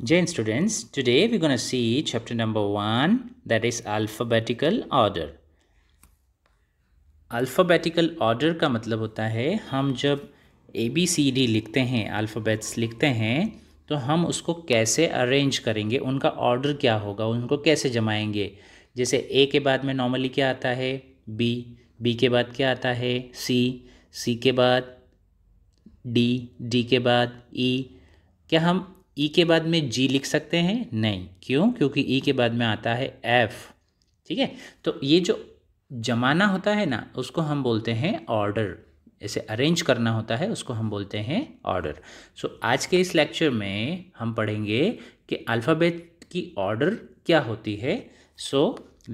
Jain students, today we're going to see chapter number one that is alphabetical order. Alphabetical order का मतलब होता है हम जब ए बी सी डी लिखते हैं अल्फ़ाबेट्स लिखते हैं तो हम उसको कैसे अरेंज करेंगे उनका ऑर्डर क्या होगा उनको कैसे जमाएंगे जैसे ए के बाद में नॉर्मली क्या आता है बी बी के बाद क्या आता है सी सी के बाद डी डी के बाद ई e. क्या हम ई e के बाद में जी लिख सकते हैं नहीं क्यों क्योंकि ई e के बाद में आता है एफ ठीक है तो ये जो जमाना होता है ना उसको हम बोलते हैं ऑर्डर इसे अरेंज करना होता है उसको हम बोलते हैं ऑर्डर सो so, आज के इस लेक्चर में हम पढ़ेंगे कि अल्फ़ाबेट की ऑर्डर क्या होती है सो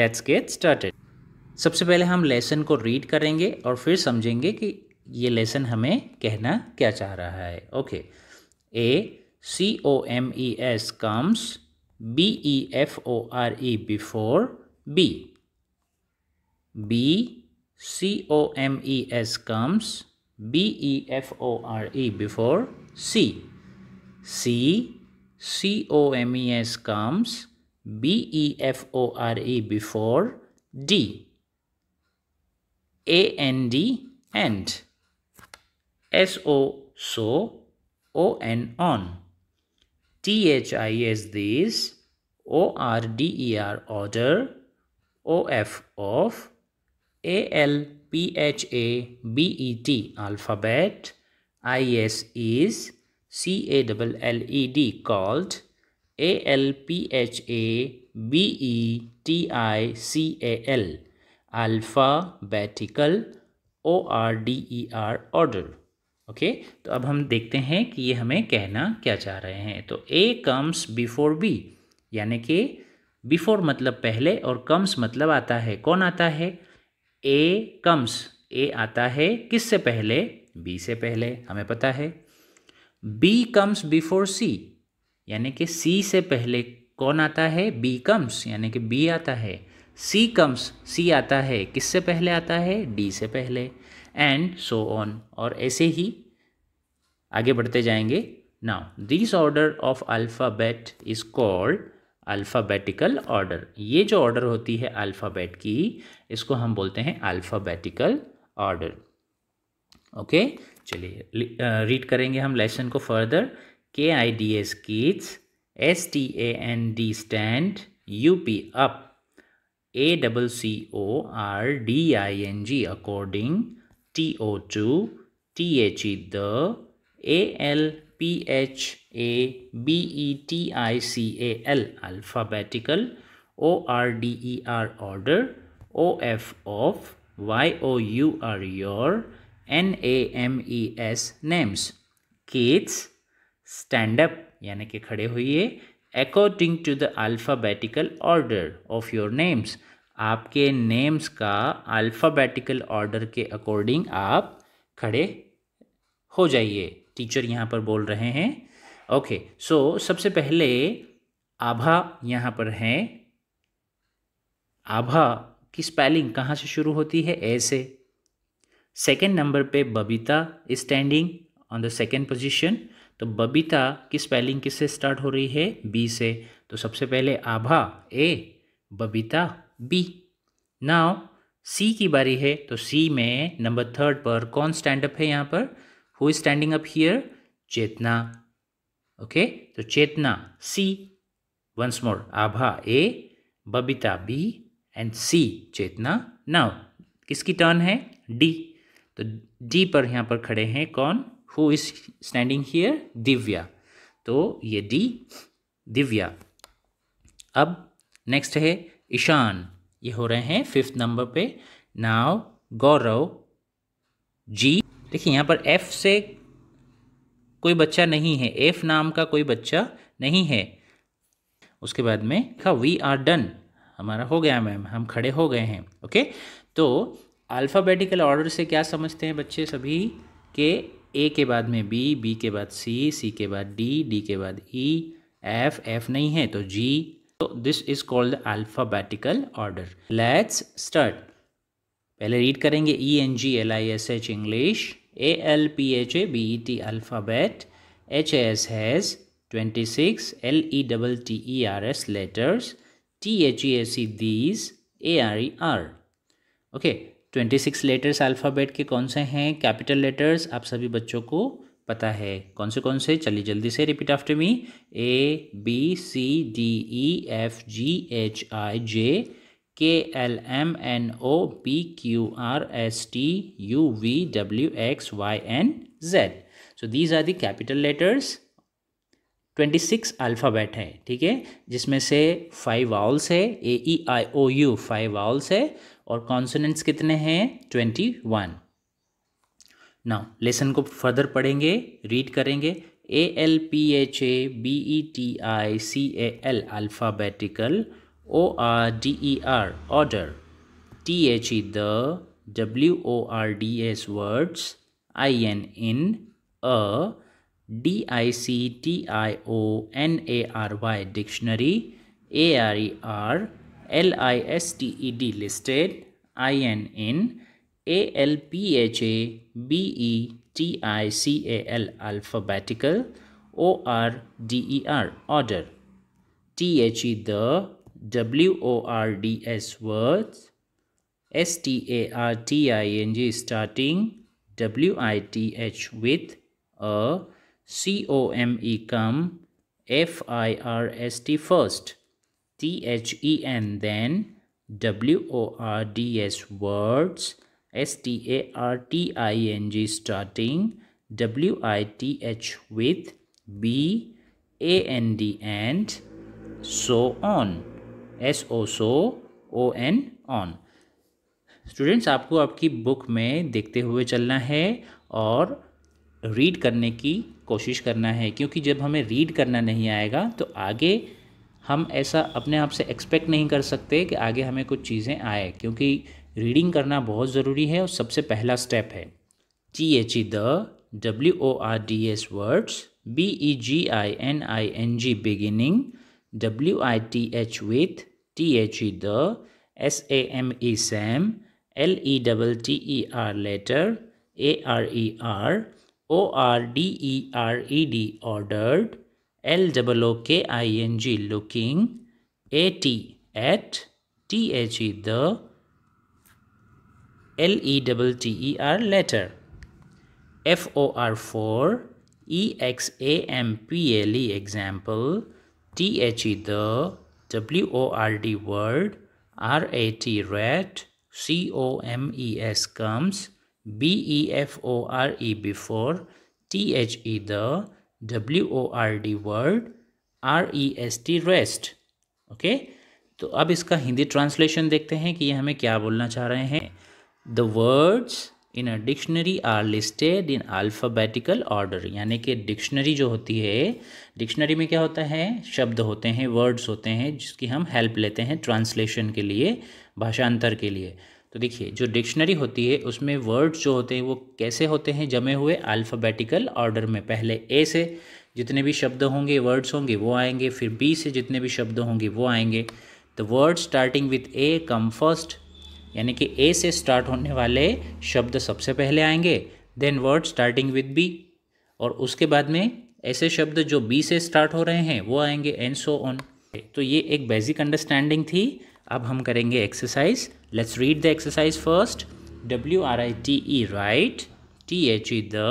लेट्स गेट स्टार्टेड सबसे पहले हम लेसन को रीड करेंगे और फिर समझेंगे कि ये लेसन हमें कहना क्या चाह रहा है okay A C-O-M-E-S comes B-E-F-O-R-E before B. B C O M E S comes B E F O R E before C. C C O M E S comes B E F O R E before D. A N D and S O so O N on. THI is this, ORDER order, OF of, ALPHABET alphabet, IS is, CALLED called, ALPHABETICAL alphabetical ORDER order. Okay तो अब हम देखते हैं कि ये हमें कहना क्या चाह रहे हैं तो ए कम्स बिफोर बी यानी कि बिफोर मतलब पहले और कम्स मतलब आता है कौन आता है ए कम्स ए आता है किस से पहले बी से पहले हमें पता है बी कम्स बिफोर सी यानी कि सी से पहले कौन आता है बी कम्स यानी कि बी आता है सी कम्स सी आता है किस से पहले आता है डी से पहले एंड सो ऑन और ऐसे ही आगे बढ़ते जाएंगे now this order of alphabet is called alphabetical order ये जो ऑर्डर होती है अल्फ़ाबेट की इसको हम बोलते हैं अल्फ़ाबेटिकल ऑर्डर ओके चलिए रीड करेंगे हम लेसन को further K I D S kids S T A N D stand U P up A double C O R D I N G according TO2, THE, the, ALPHABETICAL, alphabetical, ORDER order, OF of, YOU are your, NAMES names. Kids, stand up, यानी कि खड़े होइए, according to the alphabetical order of your names. आपके names का alphabetical order के according आप खड़े हो जाइए टीचर यहाँ पर बोल रहे हैं ओके सो सबसे पहले आभा यहाँ पर है आभा की स्पेलिंग कहाँ से शुरू होती है ए से सेकेंड नंबर पे Babita standing on the second position तो बबीता की स्पेलिंग किससे स्टार्ट हो रही है बी से तो सबसे पहले आभा ए बबीता बी नाव सी की बारी है तो सी में नंबर थर्ड पर कौन स्टैंड अप है यहाँ पर who is standing up here Chetna okay तो Chetna C once more Abha A Babita B and C Chetna now किसकी टर्न है डी तो डी पर यहाँ पर खड़े हैं कौन who is standing here Divya तो ये डी दिव्या अब नेक्स्ट है ईशान ये हो रहे हैं फिफ्थ नंबर पे नाव गौरव जी देखिए यहाँ पर एफ से कोई बच्चा नहीं है एफ नाम का कोई बच्चा नहीं है उसके बाद में लिखा वी आर डन हमारा हो गया मैम हम खड़े हो गए हैं ओके तो अल्फ़ाबेटिकल ऑर्डर से क्या समझते हैं बच्चे सभी के ए के बाद में बी बी के बाद सी सी के बाद डी डी के बाद ई एफ एफ नहीं है तो जी तो this is called alphabetical order let's start पहले रीड करेंगे E N G L I S H English A L P H A B E T alphabet H S has twenty six L E double T E R S letters T H E S E these A R E are okay twenty six letters alphabet के कौन से हैं capital letters आप सभी बच्चों को पता है कौन से कौन से चलिए जल्दी से repeat after me A B C D E F G H I J K L M N O P Q R S T U V W X Y N Z so these are capital letters twenty six alphabet है ठीक है जिसमें से five vowels है A E I O U five vowels है और consonants कितने हैं ट्वेंटी वन नाउ लेसन को फर्दर पढ़ेंगे रीड करेंगे A L P H A B E T I C A L alphabetical O R D E R order T H E the W O R D S words I N in a D I C T I O N A R Y dictionary A R E are L I S T E D listed I N in A L P H A B E T I C A L alphabetical O R D E R order T H E the W O R D S words S T A R T I N G starting W I T H with a C O M E come F I R S T first T H E N then W O R D S words S T A R T I N G starting W I T H with B A N D and so on S O so O N on students आपको आपकी book में देखते हुए चलना है और read करने की कोशिश करना है क्योंकि जब हमें रीड करना नहीं आएगा तो आगे हम ऐसा अपने आप से एक्सपेक्ट नहीं कर सकते कि आगे हमें कुछ चीज़ें आए क्योंकि रीडिंग करना बहुत ज़रूरी है और सबसे पहला स्टेप है T H E the W O R D S words B E ji I N I N ji beginning W I T H with T H E the S A M E Sam L E double T E R letter A R E R O R D E R E D ordered L double O के आई N ji looking A T at T H E the L E double T E R letter. F O R for E X A M P L E example. T H E the W O R D word. R A T rat. C O M E S comes. B E F O R E before. T H E the W O R D word. R E S T rest. Okay. तो अब इसका Hindi translation देखते हैं कि ये हमें क्या बोलना चाह रहे हैं the words in a dictionary are listed in alphabetical order यानी कि डिक्शनरी जो होती है डिक्शनरी में क्या होता है शब्द होते हैं वर्ड्स होते हैं जिसकी हम हेल्प लेते हैं ट्रांसलेशन के लिए भाषांतर के लिए तो देखिए जो डिक्शनरी होती है उसमें वर्ड्स जो होते हैं वो कैसे होते हैं जमे हुए अल्फ़ाबेटिकल ऑर्डर में पहले ए से जितने भी शब्द होंगे वर्ड्स होंगे वो आएंगे फिर बी से जितने भी शब्द होंगे वो आएंगे the word starting with A come first यानी कि ए से स्टार्ट होने वाले शब्द सबसे पहले आएंगे then word starting with B और उसके बाद में ऐसे शब्द जो बी से स्टार्ट हो रहे हैं वो आएंगे एन सो ऑन तो ये एक बेसिक अंडरस्टैंडिंग थी अब हम करेंगे exercise let's read the exercise first W R I T E write T H E the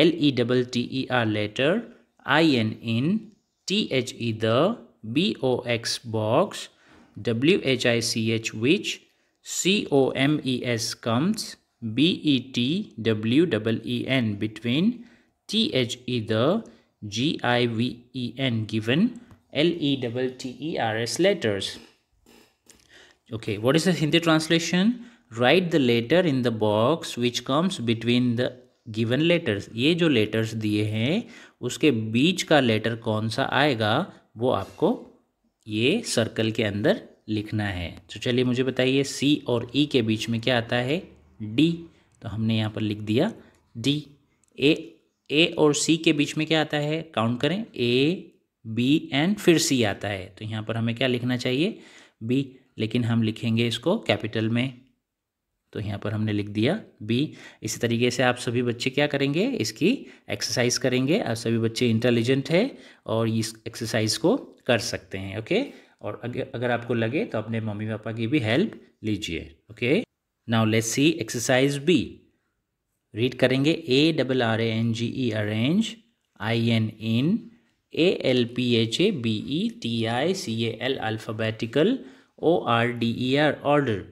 L E double T E R letter I N in T H E the B O X box W H I C H which C O M E S comes B E T W double E N between T H E the G I V E N given L E double T E R S letters. Okay, what is the Hindi translation? Write the letter in the box which comes between the given letters ये जो letters दिए हैं उसके बीच का letter कौन सा आएगा वो आपको ये सर्कल के अंदर लिखना है तो चलिए मुझे बताइए सी और ई e के बीच में क्या आता है डी तो हमने यहाँ पर लिख दिया डी ए ए और सी के बीच में क्या आता है काउंट करें ए बी एंड फिर सी आता है तो यहाँ पर हमें क्या लिखना चाहिए बी लेकिन हम लिखेंगे इसको कैपिटल में तो यहाँ पर हमने लिख दिया बी इसी तरीके से आप सभी बच्चे क्या करेंगे इसकी एक्सरसाइज करेंगे आप सभी बच्चे इंटेलिजेंट है और इस एक्सरसाइज को कर सकते हैं ओके और अगर आपको लगे तो अपने मम्मी पापा की भी हेल्प लीजिए okay now let's see exercise B read करेंगे A double R A N G E arrange I N in A L P H A B E T I C A L alphabetical O R D E R order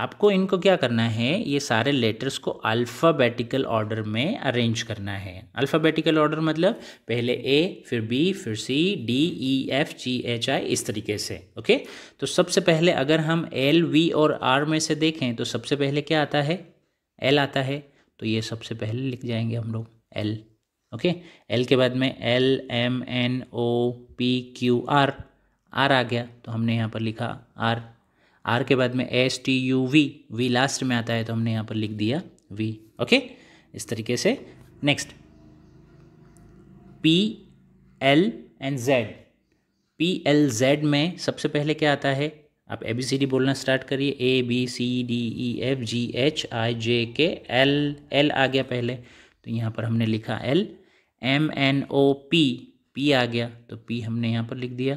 आपको इनको क्या करना है ये सारे letters को alphabetical order में arrange करना है अल्फ़ाबेटिकल ऑर्डर मतलब पहले ए फिर बी फिर C D E F G H I इस तरीके से ओके तो सबसे पहले अगर हम एल वी और आर में से देखें तो सबसे पहले क्या आता है एल आता है तो ये सबसे पहले लिख जाएंगे हम लोग एल ओके एल के बाद में L M N O P Q R R आ गया तो हमने यहाँ पर लिखा आर आर के बाद में S T U V V last में आता है तो हमने यहाँ पर लिख दिया वी ओके इस तरीके से next P L and Z P L Z में सबसे पहले क्या आता है आप ए बी सी डी बोलना स्टार्ट करिए A B C D E F G H I J K L L आ गया पहले तो यहाँ पर हमने लिखा L M N O P P आ गया तो पी हमने यहाँ पर लिख दिया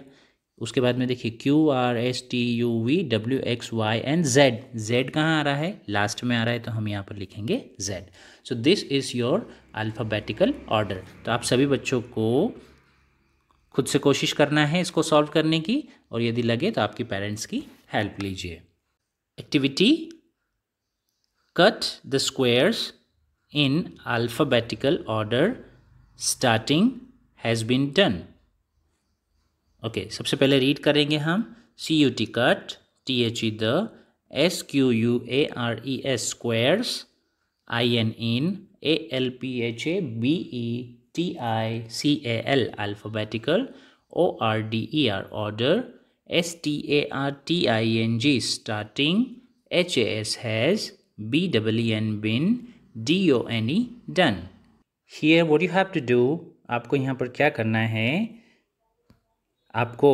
उसके बाद में देखिए Q R S T U V W X Y and Z Z कहाँ आ रहा है लास्ट में आ रहा है तो हम यहाँ पर लिखेंगे Z so this is your alphabetical order तो आप सभी बच्चों को खुद से कोशिश करना है इसको सॉल्व करने की और यदि लगे तो आपके पेरेंट्स की हेल्प लीजिए activity cut the squares in alphabetical order starting has been done okay सबसे पहले रीड करेंगे हम C U T cut T H E the S Q U A R E S squares I N in A L P H A B E T I C A L alphabetical O R D E R order S T A R T I N G starting H A S has B double N been D O N E done here what you have to do आपको यहाँ पर क्या करना है आपको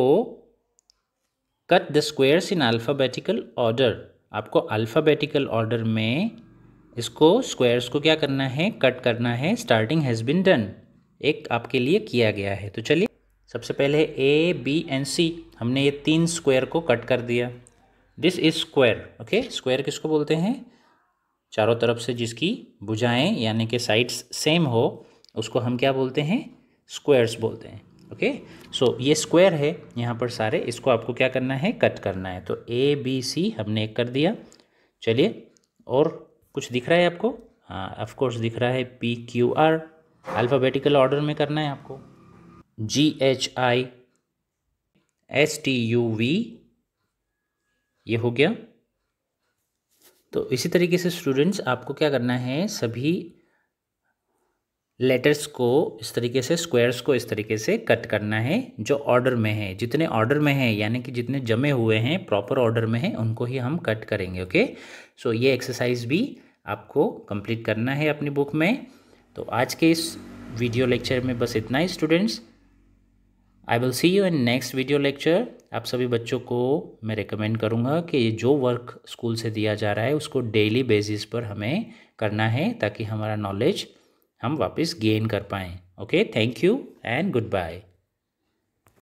cut the squares in alphabetical order आपको alphabetical order में इसको स्क्वेयर्स को क्या करना है कट करना है स्टार्टिंग हैज़ बिन डन एक आपके लिए किया गया है तो चलिए सबसे पहले ए बी एंड सी हमने ये तीन स्क्वायर को कट कर दिया this is square okay square किसको बोलते हैं चारों तरफ से जिसकी बुझाएँ यानी कि साइड्स सेम हो उसको हम क्या बोलते हैं स्क्वायर्स बोलते हैं ओके सो ये स्क्वायर है यहाँ पर सारे इसको आपको क्या करना है कट करना है तो ए बी सी हमने एक कर दिया चलिए और कुछ दिख रहा है आपको हाँ ऑफकोर्स दिख रहा है P Q R alphabetical order में करना है आपको G H I S T U V ये हो गया तो इसी तरीके से स्टूडेंट्स आपको क्या करना है सभी लेटर्स को इस तरीके से स्क्वायर्स को इस तरीके से कट करना है जो ऑर्डर में है जितने ऑर्डर में है यानी कि जितने जमे हुए हैं प्रॉपर ऑर्डर में है उनको ही हम कट करेंगे ओके सो ये एक्सरसाइज भी आपको कंप्लीट करना है अपनी बुक में तो आज के इस वीडियो लेक्चर में बस इतना ही students I will see you in next video lecture आप सभी बच्चों को मैं रिकमेंड करूँगा कि जो वर्क स्कूल से दिया जा रहा है उसको डेली बेसिस पर हमें करना है ताकि हमारा नॉलेज हम वापस गेन कर पाएँ okay thank you and good bye